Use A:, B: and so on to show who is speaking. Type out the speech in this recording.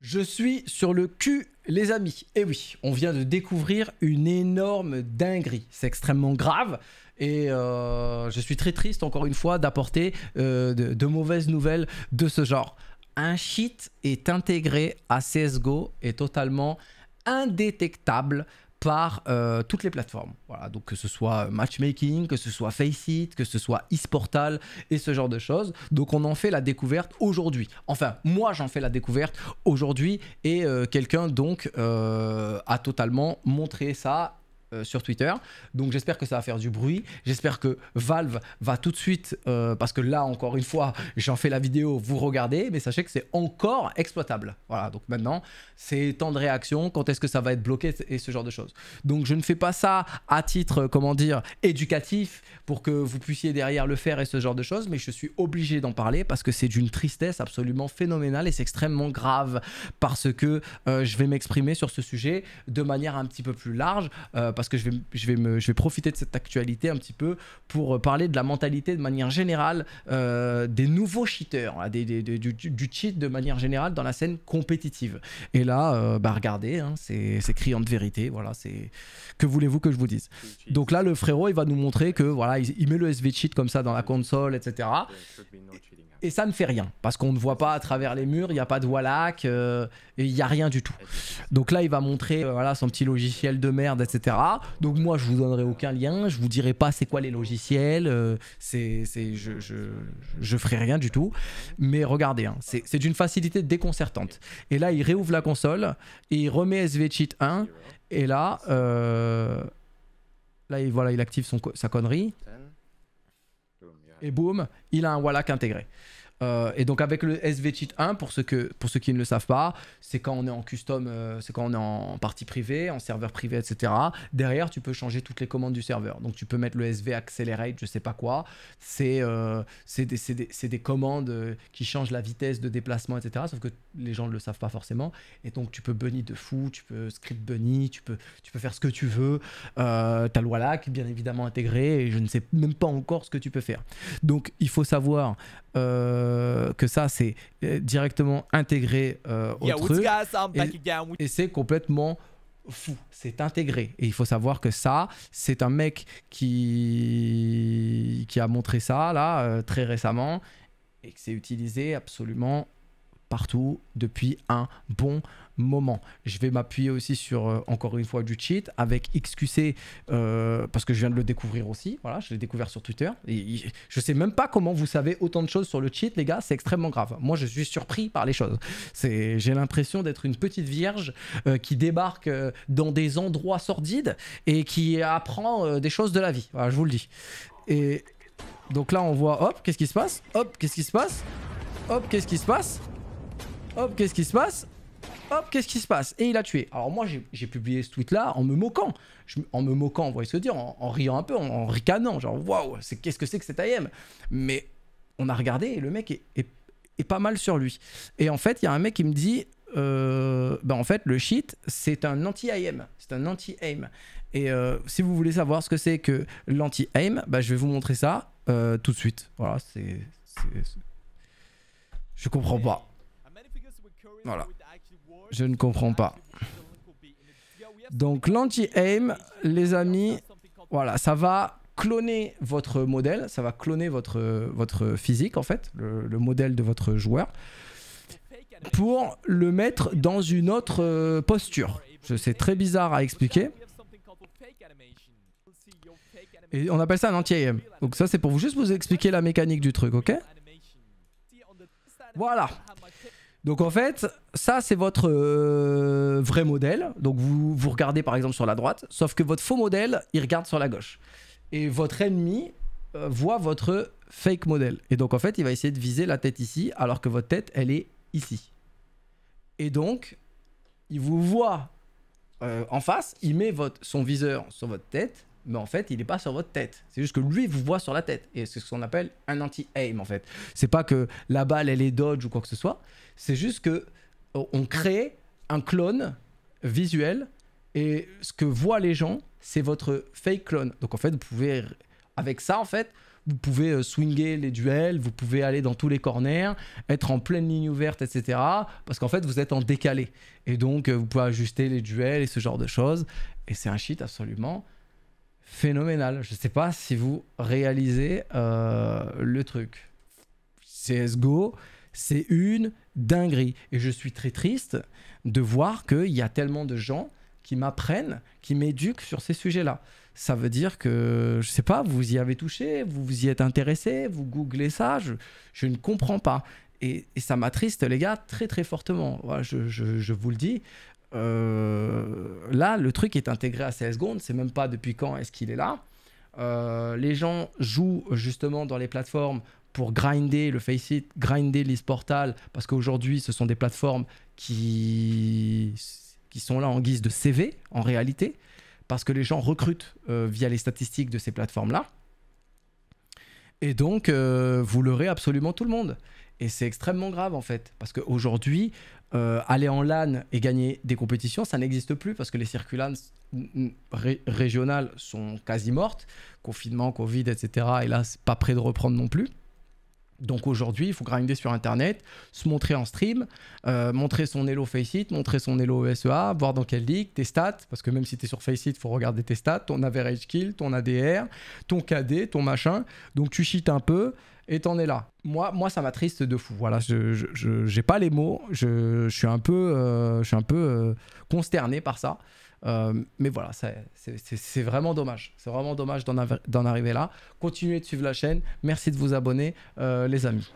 A: Je suis sur le cul, les amis. Et eh oui, on vient de découvrir une énorme dinguerie. C'est extrêmement grave. Et euh, je suis très triste, encore une fois, d'apporter euh, de, de, mauvaises nouvelles de ce genre. Un cheat est intégré à CSGO et totalement indétectable par euh, toutes les plateformes. Voilà, donc que ce soit matchmaking, que ce soit Faceit, que ce soit eSportal et ce genre de choses. Donc on en fait la découverte aujourd'hui. Enfin, moi j'en fais la découverte aujourd'hui et euh, quelqu'un donc euh, a totalement montré ça euh, sur Twitter. Donc j'espère que ça va faire du bruit. J'espère que Valve va tout de suite, euh, parce que là encore une fois, j'en fais la vidéo, vous regardez, mais sachez que c'est encore exploitable. Voilà, donc maintenant, c'est temps de réaction, quand est-ce que ça va être bloqué et ce genre de choses. Donc je ne fais pas ça à titre, comment dire, éducatif, pour que vous puissiez derrière le faire et ce genre de choses, mais je suis obligé d'en parler parce que c'est d'une tristesse absolument phénoménale et c'est extrêmement grave parce que euh, je vais m'exprimer sur ce sujet de manière un petit peu plus large parce que je vais, je, vais me, je vais profiter de cette actualité un petit peu pour euh, parler de la mentalité de manière générale euh, des nouveaux cheaters, hein, des, du, cheat de manière générale dans la scène compétitive. Et là, euh, bah regardez, hein, c'est criant de vérité. Voilà, c'est que voulez-vous que je vous dise Donc là, le frérot, il va nous montrer que voilà, il, met le SV cheat comme ça dans la console, etc et ça ne fait rien parce qu'on ne voit pas à travers les murs, il n'y a pas de voilac, euh, il n'y a rien du tout. Donc là, il va montrer euh, voilà, son petit logiciel de merde, etc. Donc moi, je vous donnerai aucun lien, je vous dirai pas c'est quoi les logiciels, euh, c'est, je, je, ferai rien du tout. Mais regardez, hein, c'est d'une facilité déconcertante. Et là, il réouvre la console et il remet SVCheat 1 et là, là, il, voilà, il active son, sa connerie et boum, il a un Wallach intégré. Euh, et donc avec le SV Cheat 1, pour ceux, que, pour ceux qui ne le savent pas, c'est quand on est en custom, euh, c'est quand on est en partie privée, en serveur privé, etc. Derrière, tu peux changer toutes les commandes du serveur. Donc tu peux mettre le SV Accelerate, je sais pas quoi. C'est euh, des, des, commandes qui changent la vitesse de déplacement, etc. Sauf que les gens ne le savent pas forcément. Et donc tu peux bunny de fou, tu peux script bunny, tu peux, tu peux faire ce que tu veux. Euh, tu as le bien évidemment intégré, et je ne sais même pas encore ce que tu peux faire. Donc il faut savoir euh, que ça, c'est euh, directement intégré euh, au et, c'est complètement fou. C'est intégré. Et il faut savoir que ça, c'est un mec qui... qui a montré ça, là, très récemment, et que c'est utilisé absolument partout depuis un bon moment. Je vais m'appuyer aussi sur, euh, encore une fois, du cheat avec XQC, euh, parce que je viens de le découvrir aussi. Voilà, je l'ai découvert sur Twitter. Et, je sais même pas comment vous savez autant de choses sur le cheat, les gars. C'est extrêmement grave. Moi, je suis surpris par les choses. J'ai l'impression d'être une petite vierge euh, qui débarque dans des endroits sordides et qui apprend des choses de la vie. Voilà, je vous le dis. Et donc là, on voit, hop, qu'est-ce qui se passe Hop, qu'est-ce qui se passe Hop, qu'est-ce qui se passe Hop, qu'est-ce qui se passe Hop, qu'est-ce qui se passe Et il a tué. Alors moi, j'ai publié ce tweet-là en me moquant. en me moquant, on voyez se dire, en, riant un peu, en, ricanant. Genre, waouh, qu'est-ce que c'est que cet IM Mais on a regardé et le mec est, pas mal sur lui. Et en fait, il y a un mec qui me dit, euh, ben en fait, le shit, c'est un anti im C'est un anti-aim. Et euh, si vous voulez savoir ce que c'est que l'anti-aim, ben, je vais vous montrer ça euh, tout de suite. Voilà, c'est... Je comprends pas. Voilà. Je ne comprends pas. Donc l'anti-aim, les amis, voilà, ça va cloner votre modèle, ça va cloner votre, votre physique en fait, le, modèle de votre joueur, pour le mettre dans une autre euh, posture. C'est très bizarre à expliquer. Et on appelle ça un anti-aim. Donc ça c'est pour vous juste vous expliquer la mécanique du truc, ok Voilà. Donc en fait, ça c'est votre euh, vrai modèle. Donc vous, vous regardez par exemple sur la droite, sauf que votre faux modèle, il regarde sur la gauche. Et votre ennemi euh, voit votre fake modèle. Et donc en fait, il va essayer de viser la tête ici, alors que votre tête, elle est ici. Et donc, il vous voit euh, en face, il met son viseur sur votre tête, mais en fait, il n'est pas sur votre tête. C'est juste que lui vous voit sur la tête. Et c'est ce qu'on appelle un anti-aim, en fait. C'est pas que la balle, elle est dodge ou quoi que ce soit. C'est juste que euh, on crée un clone visuel et ce que voient les gens, c'est votre fake clone. Donc en fait, vous pouvez, avec ça, en fait, vous pouvez euh, swinger les duels, vous pouvez aller dans tous les corners, être en pleine ligne ouverte, etc. Parce qu'en fait, vous êtes en décalé. Et donc, euh, vous pouvez ajuster les duels et ce genre de choses. Et c'est un shit absolument phénoménal. Je ne sais pas si vous réalisez euh, le truc. CSGO, c'est une dinguerie. Et je suis très triste de voir qu'il y a tellement de gens qui m'apprennent, qui m'éduquent sur ces sujets-là. Ça veut dire que, je ne sais pas, vous y avez touché, vous vous y êtes intéressé, vous googlez ça, je, ne comprends pas. Et, ça m'attriste, les gars, très très fortement. je, vous le dis, euh, là, le truc est intégré à CSGO, secondes c'est même pas depuis quand est-ce qu'il est là. Euh, les gens jouent justement dans les plateformes pour grinder le face grinder les portal parce qu'aujourd'hui ce sont des plateformes qui qui sont là en guise de CV en réalité parce que les gens recrutent euh, via les statistiques de ces plateformes là et donc, euh, vous leurrez absolument tout le monde. Et c'est extrêmement grave en fait, parce qu'aujourd'hui, euh, aller en LAN et gagner des compétitions, ça n'existe plus parce que les circuits régionales sont quasi mortes, confinement, Covid, etc. Et là, c'est pas prêt de reprendre non plus. Donc aujourd'hui, il faut grinder sur Internet, se montrer en stream, euh, montrer son Elo Faceit, montrer son Elo SEA, voir dans quelle ligue, tes stats, parce que même si tu es sur Faceit, il faut regarder tes stats, ton average kill, ton ADR, ton KD, ton machin. Donc tu cheats un peu et t'en es là. Moi, moi ça m'attriste de fou. Voilà, je n'ai pas les mots, je, suis un peu, je suis un peu euh, euh, consterné par ça. Euh, mais voilà, c'est vraiment dommage. C'est vraiment dommage d'en arriver là. Continuez de suivre la chaîne. Merci de vous abonner, euh, les amis.